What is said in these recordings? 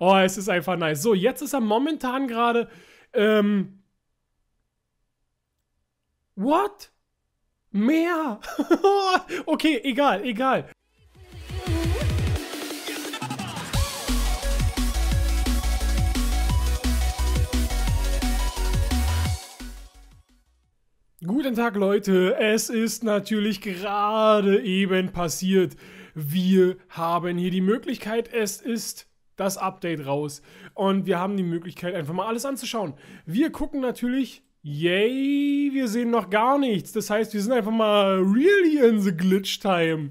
Oh, es ist einfach nice. So, jetzt ist er momentan gerade. Ähm, what? Mehr? okay, egal, egal. Guten Tag, Leute. Es ist natürlich gerade eben passiert. Wir haben hier die Möglichkeit, es ist das Update raus und wir haben die Möglichkeit, einfach mal alles anzuschauen. Wir gucken natürlich, yay, wir sehen noch gar nichts. Das heißt, wir sind einfach mal really in the glitch time.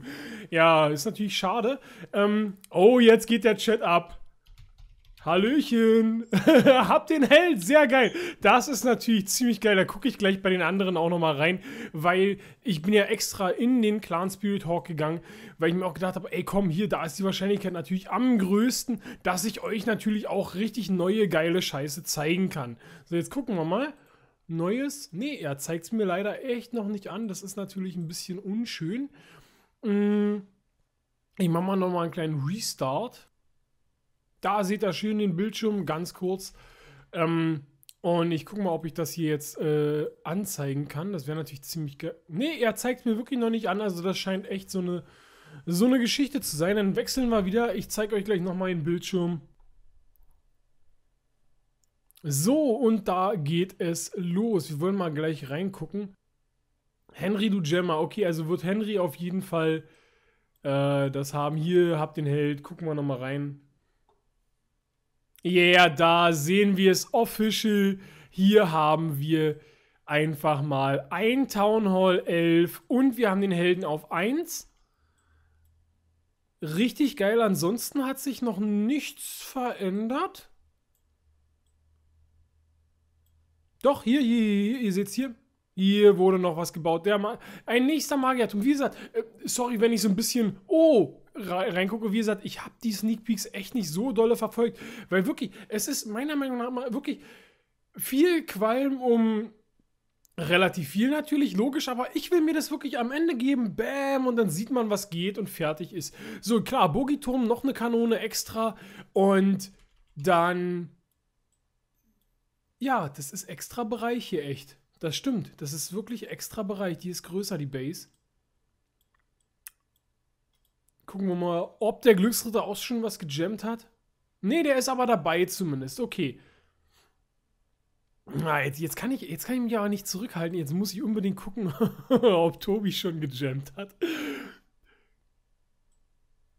Ja, ist natürlich schade. Ähm, oh, jetzt geht der Chat ab. Hallöchen, habt den Held, sehr geil. Das ist natürlich ziemlich geil, da gucke ich gleich bei den anderen auch nochmal rein, weil ich bin ja extra in den Clan Spirit Hawk gegangen, weil ich mir auch gedacht habe, ey komm, hier, da ist die Wahrscheinlichkeit natürlich am größten, dass ich euch natürlich auch richtig neue geile Scheiße zeigen kann. So, jetzt gucken wir mal. Neues? Nee, er zeigt es mir leider echt noch nicht an, das ist natürlich ein bisschen unschön. Mm, ich mache mal nochmal einen kleinen Restart. Da seht ihr schön den Bildschirm, ganz kurz. Ähm, und ich gucke mal, ob ich das hier jetzt äh, anzeigen kann. Das wäre natürlich ziemlich geil. Nee, er zeigt es mir wirklich noch nicht an. Also das scheint echt so eine, so eine Geschichte zu sein. Dann wechseln wir wieder. Ich zeige euch gleich nochmal den Bildschirm. So, und da geht es los. Wir wollen mal gleich reingucken. Henry du Dugemma. Okay, also wird Henry auf jeden Fall äh, das haben. Hier, habt den Held. Gucken wir nochmal rein. Yeah, da sehen wir es official. Hier haben wir einfach mal ein Town Hall 11 und wir haben den Helden auf 1. Richtig geil. Ansonsten hat sich noch nichts verändert. Doch, hier, hier, hier ihr seht es hier. Hier wurde noch was gebaut. Der Ma ein nächster Magiatum. Wie gesagt, äh, sorry, wenn ich so ein bisschen. Oh, reingucke, wie gesagt, ich habe die Sneak Peeks echt nicht so dolle verfolgt, weil wirklich, es ist meiner Meinung nach mal wirklich viel Qualm um relativ viel natürlich, logisch, aber ich will mir das wirklich am Ende geben, bam, und dann sieht man, was geht und fertig ist. So, klar, Bogiturm, noch eine Kanone extra und dann. Ja, das ist extra Bereich hier echt. Das stimmt, das ist wirklich extra Bereich. Die ist größer, die Base. Gucken wir mal, ob der Glücksritter auch schon was gegemmt hat. Ne, der ist aber dabei zumindest. Okay. Na, ah, jetzt, jetzt, kann ich, jetzt kann ich mich aber nicht zurückhalten. Jetzt muss ich unbedingt gucken, ob Tobi schon gegemmt hat.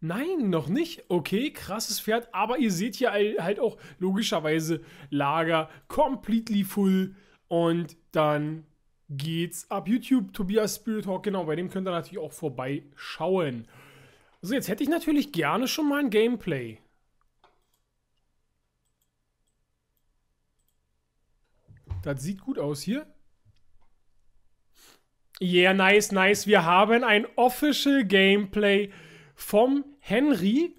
Nein, noch nicht. Okay, krasses Pferd. Aber ihr seht hier halt, halt auch logischerweise Lager completely full. Und dann geht's ab YouTube. Tobias Spirit Talk, genau, bei dem könnt ihr natürlich auch vorbeischauen. So, jetzt hätte ich natürlich gerne schon mal ein Gameplay. Das sieht gut aus hier. Yeah, nice, nice. Wir haben ein Official Gameplay vom Henry.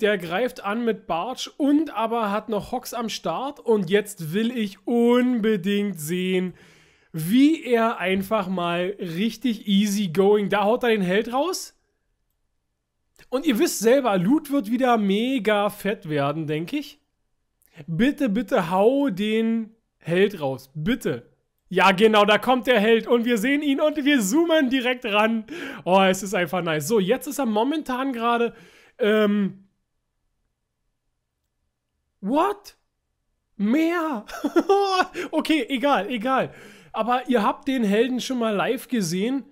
Der greift an mit Bartsch und aber hat noch Hocks am Start. Und jetzt will ich unbedingt sehen, wie er einfach mal richtig easy going. Da haut er den Held raus. Und ihr wisst selber, Loot wird wieder mega fett werden, denke ich. Bitte, bitte hau den Held raus. Bitte. Ja, genau, da kommt der Held und wir sehen ihn und wir zoomen direkt ran. Oh, es ist einfach nice. So, jetzt ist er momentan gerade. Ähm. What? Mehr? okay, egal, egal. Aber ihr habt den Helden schon mal live gesehen.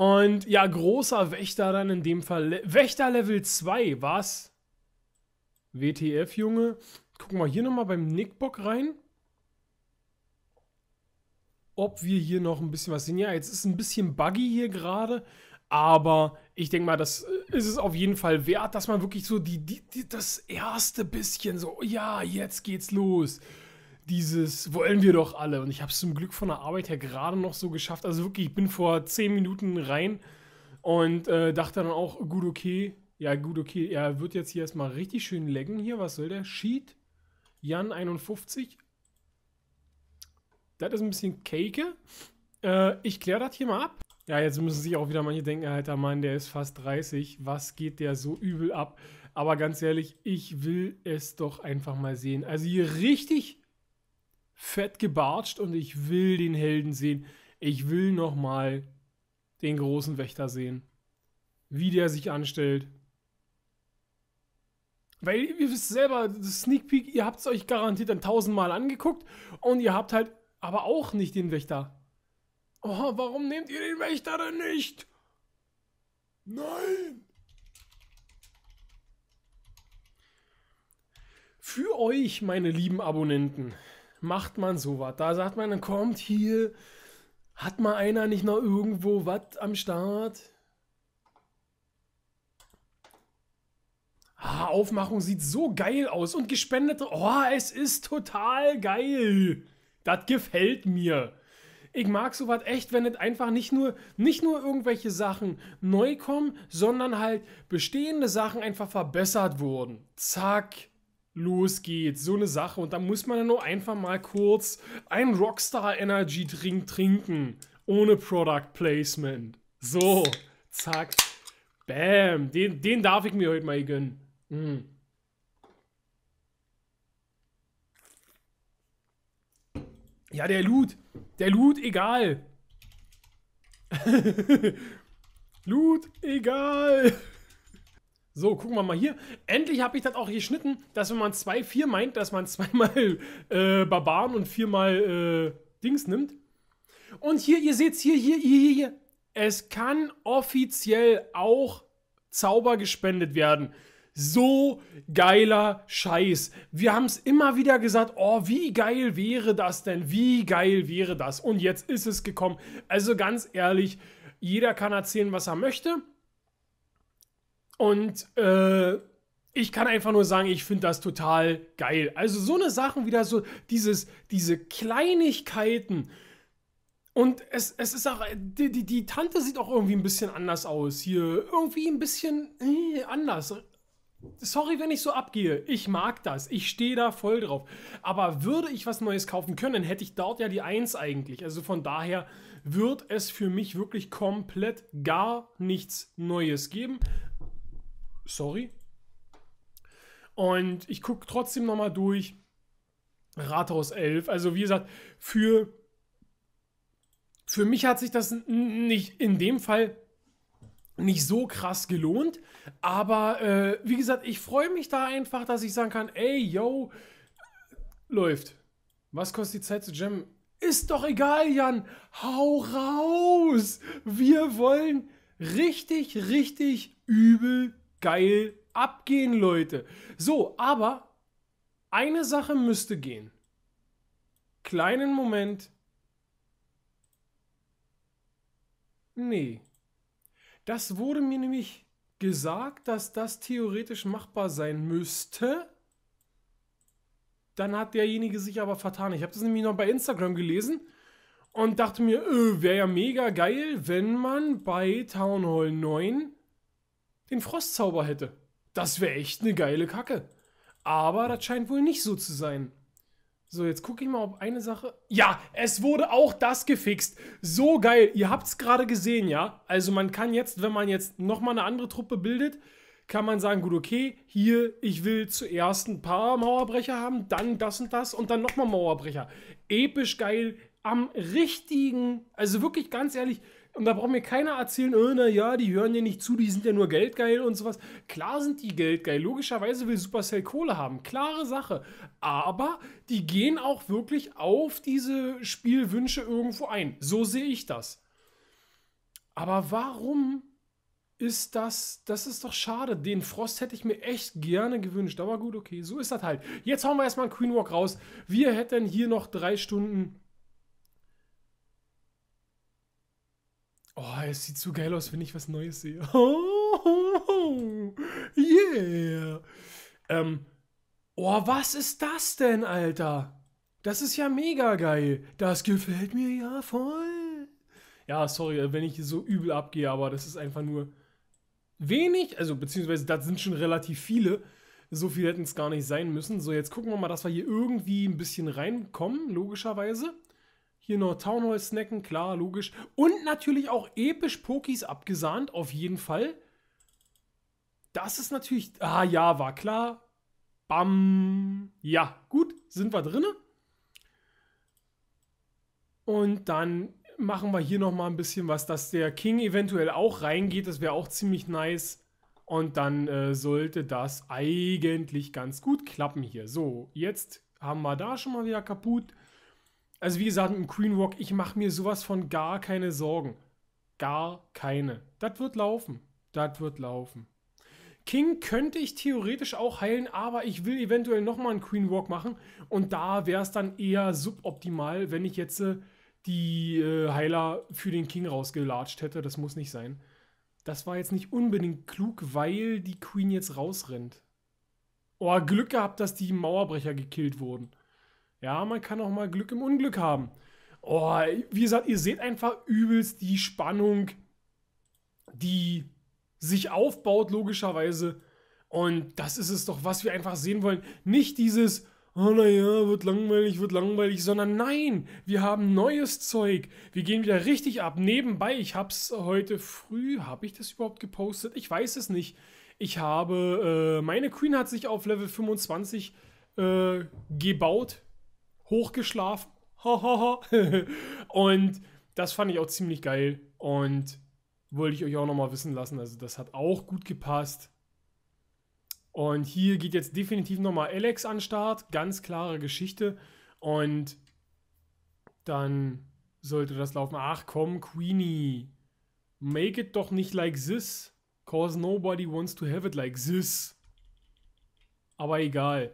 Und ja, großer Wächter dann in dem Fall. Wächter Level 2, was? WTF, Junge. Gucken wir hier nochmal beim Nickbock rein. Ob wir hier noch ein bisschen was sehen. Ja, jetzt ist ein bisschen buggy hier gerade. Aber ich denke mal, das äh, ist es auf jeden Fall wert, dass man wirklich so die, die, die, das erste bisschen so, ja, jetzt geht's los dieses wollen wir doch alle. Und ich habe es zum Glück von der Arbeit her gerade noch so geschafft. Also wirklich, ich bin vor zehn Minuten rein und äh, dachte dann auch, gut, okay, ja, gut, okay, er wird jetzt hier erstmal richtig schön lecken hier. Was soll der? Sheet, Jan 51. Das ist ein bisschen Cake. Äh, ich kläre das hier mal ab. Ja, jetzt müssen sich auch wieder manche denken, alter Mann, der ist fast 30. Was geht der so übel ab? Aber ganz ehrlich, ich will es doch einfach mal sehen. Also hier richtig fett gebartscht und ich will den Helden sehen. Ich will nochmal den großen Wächter sehen. Wie der sich anstellt. Weil ihr wisst selber, das Sneak Peek, ihr habt es euch garantiert dann tausendmal angeguckt und ihr habt halt aber auch nicht den Wächter. Oh, warum nehmt ihr den Wächter denn nicht? Nein! Für euch, meine lieben Abonnenten, macht man sowas. Da sagt man, dann kommt hier, hat mal einer nicht noch irgendwo was am Start? Ah, Aufmachung sieht so geil aus und gespendet. Oh, es ist total geil. Das gefällt mir. Ich mag sowas echt, wenn es einfach nicht nur, nicht nur irgendwelche Sachen neu kommen, sondern halt bestehende Sachen einfach verbessert wurden. Zack. Los geht's, so eine Sache. Und da muss man dann nur einfach mal kurz einen Rockstar Energy Drink trinken. Ohne Product Placement. So, zack. Bam. Den, den darf ich mir heute mal gönnen. Mm. Ja, der Loot. Der Loot, egal. Loot, egal. So, gucken wir mal hier endlich habe ich das auch geschnitten, dass wenn man 2-4 meint, dass man zweimal äh, Barbaren und viermal äh, Dings nimmt. Und hier, ihr seht es hier, hier, hier, hier, hier. Es kann offiziell auch Zauber gespendet werden. So geiler Scheiß. Wir haben es immer wieder gesagt, oh, wie geil wäre das denn? Wie geil wäre das? Und jetzt ist es gekommen. Also ganz ehrlich, jeder kann erzählen, was er möchte. Und äh, ich kann einfach nur sagen, ich finde das total geil. Also so eine Sachen wieder so dieses, diese Kleinigkeiten. Und es, es ist auch, die, die, die Tante sieht auch irgendwie ein bisschen anders aus hier. Irgendwie ein bisschen äh, anders. Sorry, wenn ich so abgehe. Ich mag das. Ich stehe da voll drauf. Aber würde ich was Neues kaufen können, dann hätte ich dort ja die 1 eigentlich. Also von daher wird es für mich wirklich komplett gar nichts Neues geben. Sorry, und ich gucke trotzdem nochmal durch. Rathaus 11. Also wie gesagt, für, für mich hat sich das nicht in dem Fall nicht so krass gelohnt. Aber äh, wie gesagt, ich freue mich da einfach, dass ich sagen kann, ey, yo, läuft. Was kostet die Zeit zu jammen? Ist doch egal, Jan. Hau raus. Wir wollen richtig, richtig übel geil abgehen, Leute. So, aber eine Sache müsste gehen. Kleinen Moment. Nee. Das wurde mir nämlich gesagt, dass das theoretisch machbar sein müsste. Dann hat derjenige sich aber vertan. Ich habe das nämlich noch bei Instagram gelesen und dachte mir, öh, äh, wäre ja mega geil, wenn man bei Town Hall 9 den Frostzauber hätte. Das wäre echt eine geile Kacke. Aber das scheint wohl nicht so zu sein. So, jetzt gucke ich mal, ob eine Sache. Ja, es wurde auch das gefixt. So geil. Ihr habt es gerade gesehen, ja? Also, man kann jetzt, wenn man jetzt nochmal eine andere Truppe bildet, kann man sagen, gut, okay, hier, ich will zuerst ein paar Mauerbrecher haben, dann das und das und dann nochmal Mauerbrecher. Episch geil, am richtigen, also wirklich ganz ehrlich, und da braucht mir keiner erzählen, oh, na ja, die hören dir nicht zu, die sind ja nur geldgeil und sowas. Klar sind die geldgeil. Logischerweise will Supercell Kohle haben. Klare Sache. Aber die gehen auch wirklich auf diese Spielwünsche irgendwo ein. So sehe ich das. Aber warum ist das, das ist doch schade. Den Frost hätte ich mir echt gerne gewünscht. Aber gut, okay, so ist das halt. Jetzt hauen wir erstmal einen Queen Walk raus. Wir hätten hier noch drei Stunden Oh, es sieht so geil aus, wenn ich was Neues sehe. Oh, yeah. Ähm, oh, was ist das denn, Alter? Das ist ja mega geil. Das gefällt mir ja voll. Ja, sorry, äh, wenn ich so übel abgehe, aber das ist einfach nur wenig. Also, beziehungsweise, das sind schon relativ viele. So viel hätten es gar nicht sein müssen. So, jetzt gucken wir mal, dass wir hier irgendwie ein bisschen reinkommen, logischerweise. Hier noch Townhall snacken, klar, logisch. Und natürlich auch episch Pokis abgesahnt, auf jeden Fall. Das ist natürlich. Ah ja, war klar. Bam. Ja, gut, sind wir drinne. Und dann machen wir hier nochmal ein bisschen was, dass der King eventuell auch reingeht. Das wäre auch ziemlich nice. Und dann äh, sollte das eigentlich ganz gut klappen hier. So, jetzt haben wir da schon mal wieder kaputt. Also wie gesagt, im Queen Walk, ich mache mir sowas von gar keine Sorgen. Gar keine. Das wird laufen. Das wird laufen. King könnte ich theoretisch auch heilen, aber ich will eventuell nochmal einen Queen Walk machen. Und da wäre es dann eher suboptimal, wenn ich jetzt äh, die äh, Heiler für den King rausgelatscht hätte. Das muss nicht sein. Das war jetzt nicht unbedingt klug, weil die Queen jetzt rausrennt. Oh, Glück gehabt, dass die Mauerbrecher gekillt wurden. Ja, man kann auch mal Glück im Unglück haben. Oh, wie gesagt, ihr seht einfach übelst die Spannung, die sich aufbaut, logischerweise. Und das ist es doch, was wir einfach sehen wollen. Nicht dieses, oh naja, wird langweilig, wird langweilig, sondern nein, wir haben neues Zeug. Wir gehen wieder richtig ab. Nebenbei, ich habe es heute früh, habe ich das überhaupt gepostet? Ich weiß es nicht. Ich habe, äh, meine Queen hat sich auf Level 25 äh, gebaut, hochgeschlafen. und das fand ich auch ziemlich geil und wollte ich euch auch nochmal wissen lassen. Also das hat auch gut gepasst. Und hier geht jetzt definitiv nochmal Alex an Start. Ganz klare Geschichte. Und dann sollte das laufen. Ach komm, Queenie. Make it doch nicht like this. Cause nobody wants to have it like this. Aber egal.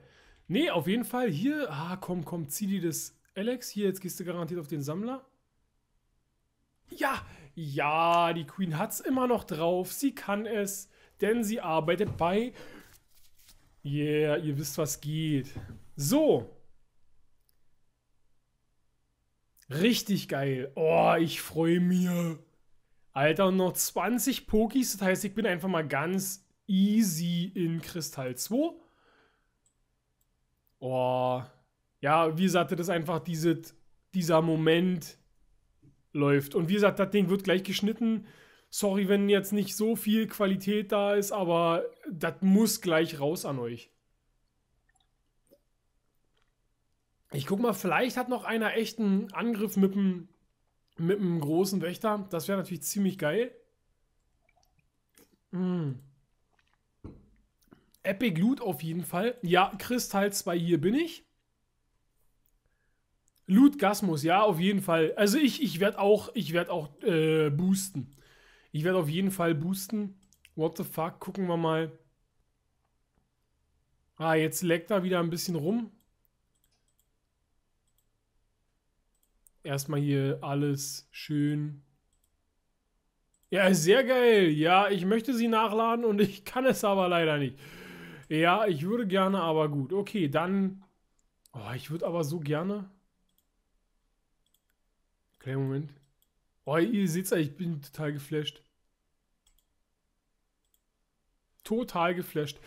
Nee, auf jeden Fall. Hier, ah, komm, komm, zieh dir das. Alex, hier, jetzt gehst du garantiert auf den Sammler. Ja, ja, die Queen hat's immer noch drauf. Sie kann es, denn sie arbeitet bei. Yeah, ihr wisst, was geht. So. Richtig geil. Oh, ich freue mich. Alter, und noch 20 Pokis. Das heißt, ich bin einfach mal ganz easy in Kristall 2. Oh, ja, wie gesagt, das ist einfach diese, dieser Moment läuft. Und wie gesagt, das Ding wird gleich geschnitten. Sorry, wenn jetzt nicht so viel Qualität da ist, aber das muss gleich raus an euch. Ich guck mal, vielleicht hat noch einer echten Angriff mit einem mit dem großen Wächter. Das wäre natürlich ziemlich geil. Mm. Epic Loot auf jeden Fall. Ja, Chris 2, hier bin ich. Loot Gasmus, ja, auf jeden Fall. Also ich, ich werde auch, ich werde auch äh, boosten. Ich werde auf jeden Fall boosten. What the fuck? Gucken wir mal. Ah, jetzt leckt er wieder ein bisschen rum. Erstmal hier alles schön. Ja, sehr geil. Ja, ich möchte sie nachladen und ich kann es aber leider nicht. Ja, ich würde gerne, aber gut. Okay, dann. Oh, ich würde aber so gerne. Kleinen Moment. Oh, ihr seht's ja, ich bin total geflasht. Total geflasht.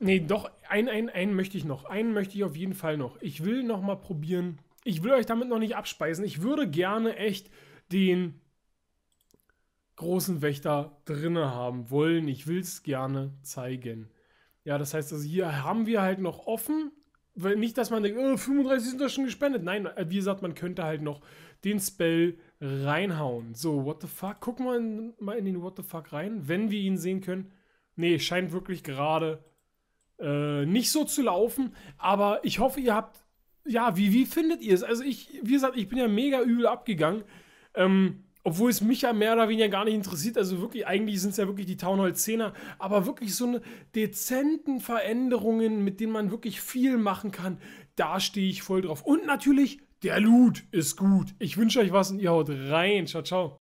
Nee, doch, einen, einen, einen möchte ich noch. Einen möchte ich auf jeden Fall noch. Ich will noch mal probieren. Ich will euch damit noch nicht abspeisen. Ich würde gerne echt den großen Wächter drinne haben wollen. Ich will es gerne zeigen. Ja, das heißt, also hier haben wir halt noch offen. Weil nicht, dass man denkt, oh, 35 sind doch schon gespendet. Nein, äh, wie gesagt, man könnte halt noch den Spell reinhauen. So, what the fuck? Gucken wir mal in den What the fuck rein, wenn wir ihn sehen können. Nee, scheint wirklich gerade äh, nicht so zu laufen. Aber ich hoffe, ihr habt. Ja, wie, wie findet ihr es? Also, ich, wie gesagt, ich bin ja mega übel abgegangen. Ähm, obwohl es mich ja mehr oder weniger gar nicht interessiert, also wirklich, eigentlich sind es ja wirklich die Town Hall 10er, aber wirklich so eine dezenten Veränderungen, mit denen man wirklich viel machen kann, da stehe ich voll drauf. Und natürlich, der Loot ist gut. Ich wünsche euch was und ihr haut rein. Ciao, ciao.